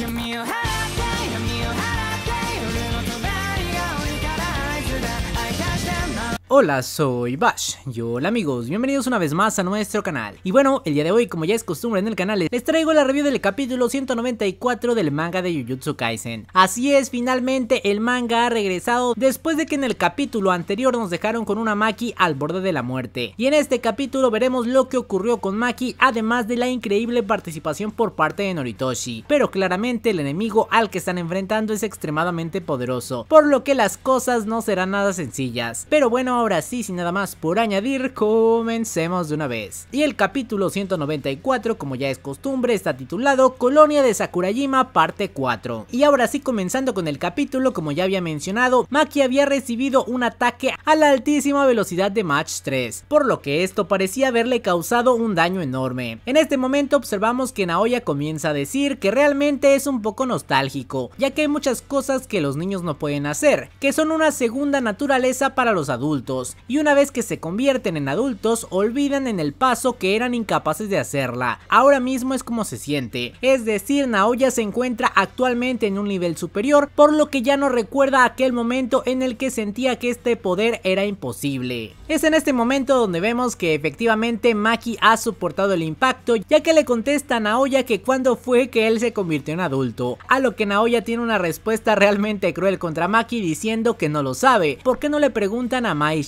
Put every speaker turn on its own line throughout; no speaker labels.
give me a hand. Hola, soy Bash. Y hola amigos, bienvenidos una vez más a nuestro canal. Y bueno, el día de hoy, como ya es costumbre en el canal, les traigo la review del capítulo 194 del manga de Jujutsu Kaisen. Así es, finalmente el manga ha regresado después de que en el capítulo anterior nos dejaron con una Maki al borde de la muerte. Y en este capítulo veremos lo que ocurrió con Maki, además de la increíble participación por parte de Noritoshi. Pero claramente el enemigo al que están enfrentando es extremadamente poderoso, por lo que las cosas no serán nada sencillas. Pero bueno, ahora sí, sin nada más por añadir, comencemos de una vez. Y el capítulo 194, como ya es costumbre, está titulado Colonia de Sakurajima parte 4. Y ahora sí, comenzando con el capítulo, como ya había mencionado, Maki había recibido un ataque a la altísima velocidad de Match 3, por lo que esto parecía haberle causado un daño enorme. En este momento observamos que Naoya comienza a decir que realmente es un poco nostálgico, ya que hay muchas cosas que los niños no pueden hacer, que son una segunda naturaleza para los adultos y una vez que se convierten en adultos olvidan en el paso que eran incapaces de hacerla. Ahora mismo es como se siente, es decir, Naoya se encuentra actualmente en un nivel superior, por lo que ya no recuerda aquel momento en el que sentía que este poder era imposible. Es en este momento donde vemos que efectivamente Maki ha soportado el impacto, ya que le contesta a Naoya que cuando fue que él se convirtió en adulto, a lo que Naoya tiene una respuesta realmente cruel contra Maki diciendo que no lo sabe, ¿por qué no le preguntan a Mai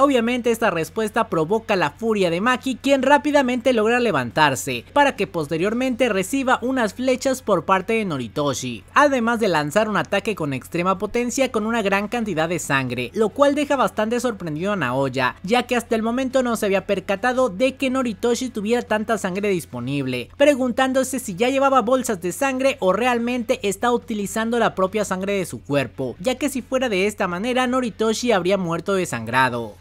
Obviamente esta respuesta provoca la furia de Maki quien rápidamente logra levantarse para que posteriormente reciba unas flechas por parte de Noritoshi, además de lanzar un ataque con extrema potencia con una gran cantidad de sangre, lo cual deja bastante sorprendido a Naoya, ya que hasta el momento no se había percatado de que Noritoshi tuviera tanta sangre disponible, preguntándose si ya llevaba bolsas de sangre o realmente está utilizando la propia sangre de su cuerpo, ya que si fuera de esta manera Noritoshi habría muerto de sangre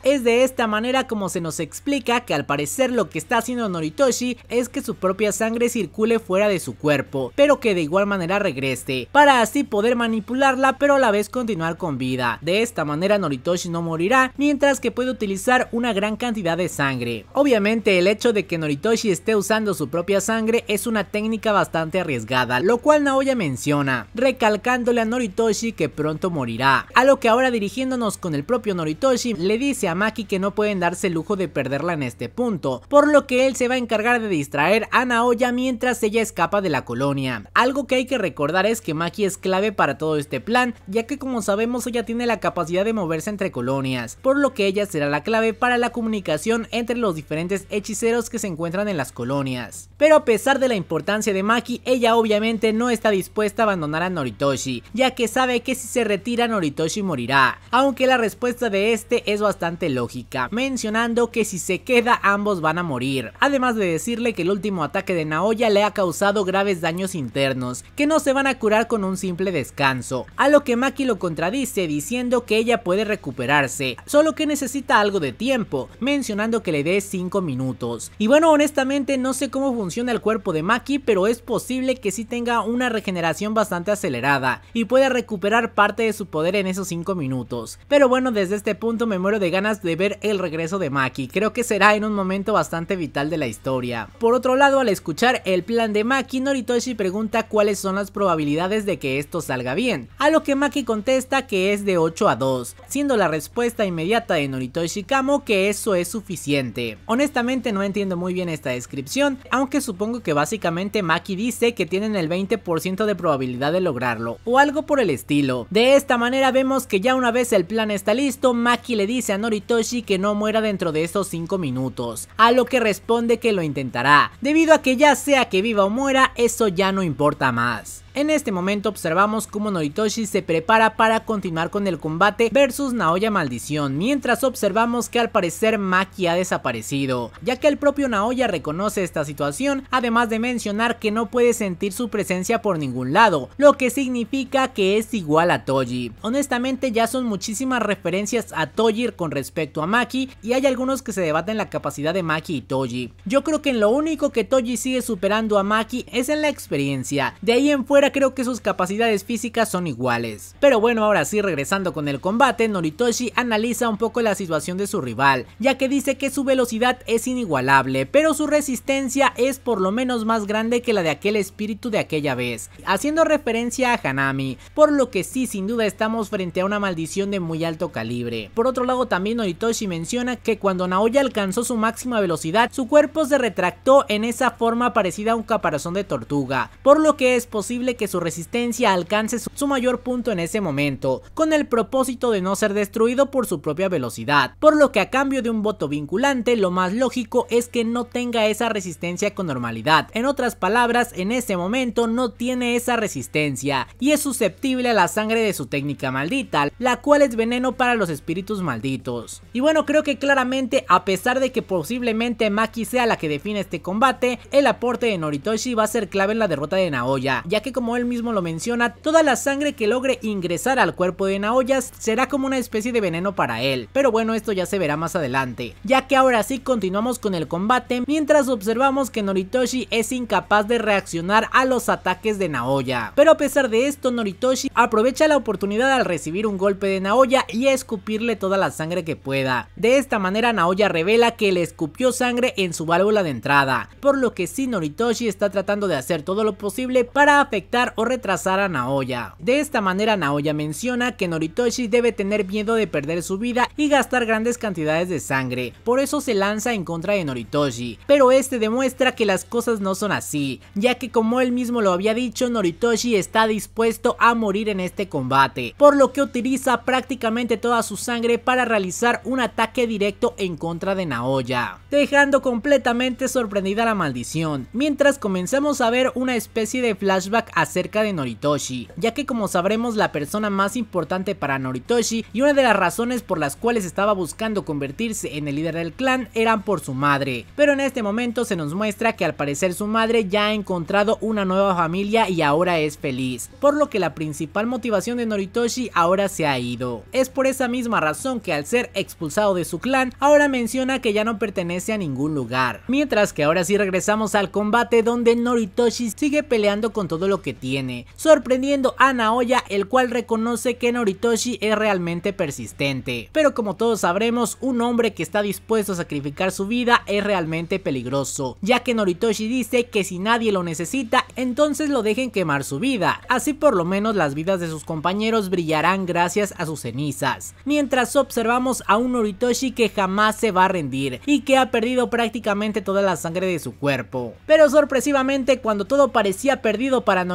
es de esta manera como se nos explica que al parecer lo que está haciendo Noritoshi es que su propia sangre circule fuera de su cuerpo, pero que de igual manera regrese, para así poder manipularla pero a la vez continuar con vida. De esta manera Noritoshi no morirá, mientras que puede utilizar una gran cantidad de sangre. Obviamente el hecho de que Noritoshi esté usando su propia sangre es una técnica bastante arriesgada, lo cual Naoya menciona, recalcándole a Noritoshi que pronto morirá, a lo que ahora dirigiéndonos con el propio Noritoshi le dice a Maki que no pueden darse el lujo de perderla en este punto, por lo que él se va a encargar de distraer a Naoya mientras ella escapa de la colonia. Algo que hay que recordar es que Maki es clave para todo este plan, ya que como sabemos ella tiene la capacidad de moverse entre colonias, por lo que ella será la clave para la comunicación entre los diferentes hechiceros que se encuentran en las colonias. Pero a pesar de la importancia de Maki, ella obviamente no está dispuesta a abandonar a Noritoshi, ya que sabe que si se retira Noritoshi morirá, aunque la respuesta de este este es bastante lógica, mencionando que si se queda ambos van a morir, además de decirle que el último ataque de Naoya le ha causado graves daños internos, que no se van a curar con un simple descanso, a lo que Maki lo contradice diciendo que ella puede recuperarse, solo que necesita algo de tiempo, mencionando que le dé 5 minutos. Y bueno, honestamente no sé cómo funciona el cuerpo de Maki, pero es posible que sí tenga una regeneración bastante acelerada y pueda recuperar parte de su poder en esos 5 minutos. Pero bueno, desde este punto me muero de ganas de ver el regreso de Maki, creo que será en un momento bastante vital de la historia. Por otro lado, al escuchar el plan de Maki, Noritoshi pregunta cuáles son las probabilidades de que esto salga bien, a lo que Maki contesta que es de 8 a 2, siendo la respuesta inmediata de Noritoshi Kamo que eso es suficiente. Honestamente no entiendo muy bien esta descripción, aunque supongo que básicamente Maki dice que tienen el 20% de probabilidad de lograrlo, o algo por el estilo. De esta manera vemos que ya una vez el plan está listo, Maki le dice a Noritoshi que no muera dentro de esos 5 minutos, a lo que responde que lo intentará, debido a que ya sea que viva o muera, eso ya no importa más. En este momento observamos cómo Noritoshi se prepara para continuar con el combate versus Naoya Maldición, mientras observamos que al parecer Maki ha desaparecido, ya que el propio Naoya reconoce esta situación, además de mencionar que no puede sentir su presencia por ningún lado, lo que significa que es igual a Toji. Honestamente ya son muchísimas referencias a Toji con respecto a Maki y hay algunos que se debaten la capacidad de Maki y Toji. Yo creo que en lo único que Toji sigue superando a Maki es en la experiencia, de ahí en fuera creo que sus capacidades físicas son iguales. Pero bueno, ahora sí, regresando con el combate, Noritoshi analiza un poco la situación de su rival, ya que dice que su velocidad es inigualable, pero su resistencia es por lo menos más grande que la de aquel espíritu de aquella vez, haciendo referencia a Hanami, por lo que sí, sin duda estamos frente a una maldición de muy alto calibre. Por otro lado, también Noritoshi menciona que cuando Naoya alcanzó su máxima velocidad, su cuerpo se retractó en esa forma parecida a un caparazón de tortuga, por lo que es posible que su resistencia alcance su mayor punto en ese momento, con el propósito de no ser destruido por su propia velocidad, por lo que a cambio de un voto vinculante lo más lógico es que no tenga esa resistencia con normalidad, en otras palabras en ese momento no tiene esa resistencia y es susceptible a la sangre de su técnica maldita, la cual es veneno para los espíritus malditos. Y bueno creo que claramente a pesar de que posiblemente Maki sea la que define este combate, el aporte de Noritoshi va a ser clave en la derrota de Naoya, ya que como él mismo lo menciona, toda la sangre que logre ingresar al cuerpo de Naoya será como una especie de veneno para él, pero bueno esto ya se verá más adelante, ya que ahora sí continuamos con el combate mientras observamos que Noritoshi es incapaz de reaccionar a los ataques de Naoya, pero a pesar de esto Noritoshi aprovecha la oportunidad al recibir un golpe de Naoya y escupirle toda la sangre que pueda, de esta manera Naoya revela que le escupió sangre en su válvula de entrada, por lo que sí Noritoshi está tratando de hacer todo lo posible para afectar o retrasar a Naoya. De esta manera Naoya menciona que Noritoshi debe tener miedo de perder su vida y gastar grandes cantidades de sangre, por eso se lanza en contra de Noritoshi, pero este demuestra que las cosas no son así, ya que como él mismo lo había dicho Noritoshi está dispuesto a morir en este combate, por lo que utiliza prácticamente toda su sangre para realizar un ataque directo en contra de Naoya, dejando completamente sorprendida la maldición, mientras comenzamos a ver una especie de flashback a acerca de Noritoshi, ya que como sabremos la persona más importante para Noritoshi y una de las razones por las cuales estaba buscando convertirse en el líder del clan eran por su madre, pero en este momento se nos muestra que al parecer su madre ya ha encontrado una nueva familia y ahora es feliz, por lo que la principal motivación de Noritoshi ahora se ha ido. Es por esa misma razón que al ser expulsado de su clan, ahora menciona que ya no pertenece a ningún lugar. Mientras que ahora sí regresamos al combate donde Noritoshi sigue peleando con todo lo que tiene, sorprendiendo a Naoya el cual reconoce que Noritoshi es realmente persistente. Pero como todos sabremos, un hombre que está dispuesto a sacrificar su vida es realmente peligroso, ya que Noritoshi dice que si nadie lo necesita, entonces lo dejen quemar su vida, así por lo menos las vidas de sus compañeros brillarán gracias a sus cenizas. Mientras observamos a un Noritoshi que jamás se va a rendir y que ha perdido prácticamente toda la sangre de su cuerpo. Pero sorpresivamente cuando todo parecía perdido para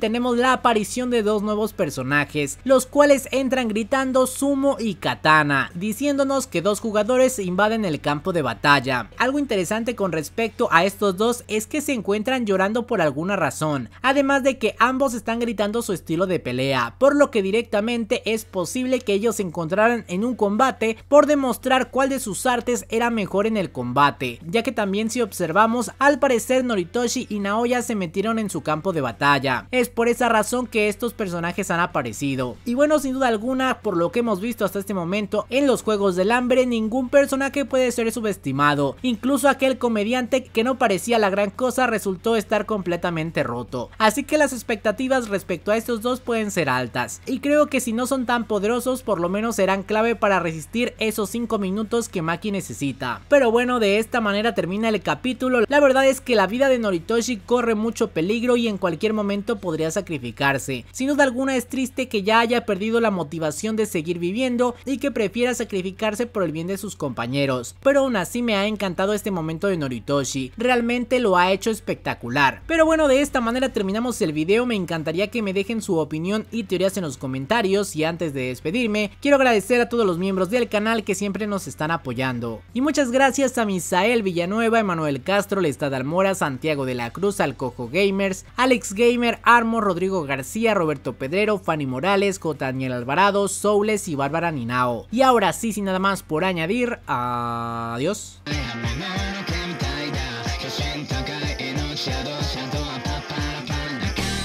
tenemos la aparición de dos nuevos personajes, los cuales entran gritando Sumo y Katana, diciéndonos que dos jugadores invaden el campo de batalla. Algo interesante con respecto a estos dos es que se encuentran llorando por alguna razón, además de que ambos están gritando su estilo de pelea, por lo que directamente es posible que ellos se encontraran en un combate por demostrar cuál de sus artes era mejor en el combate, ya que también si observamos, al parecer Noritoshi y Naoya se metieron en su campo de batalla, es por esa razón que estos personajes han aparecido. Y bueno, sin duda alguna, por lo que hemos visto hasta este momento, en los Juegos del Hambre ningún personaje puede ser subestimado. Incluso aquel comediante que no parecía la gran cosa resultó estar completamente roto. Así que las expectativas respecto a estos dos pueden ser altas. Y creo que si no son tan poderosos, por lo menos serán clave para resistir esos 5 minutos que Maki necesita. Pero bueno, de esta manera termina el capítulo. La verdad es que la vida de Noritoshi corre mucho peligro y en cualquier momento momento podría sacrificarse. Sin duda alguna es triste que ya haya perdido la motivación de seguir viviendo y que prefiera sacrificarse por el bien de sus compañeros, pero aún así me ha encantado este momento de Noritoshi, realmente lo ha hecho espectacular. Pero bueno, de esta manera terminamos el video, me encantaría que me dejen su opinión y teorías en los comentarios y antes de despedirme, quiero agradecer a todos los miembros del canal que siempre nos están apoyando. Y muchas gracias a Misael Villanueva, Emanuel Castro, Lestad Almora, Santiago de la Cruz, Alcojo Gamers, Alex Gamer, Armo, Rodrigo García, Roberto Pedrero, Fanny Morales, Daniel Alvarado, Soules y Bárbara Ninao. Y ahora sí, sin nada más por añadir, adiós.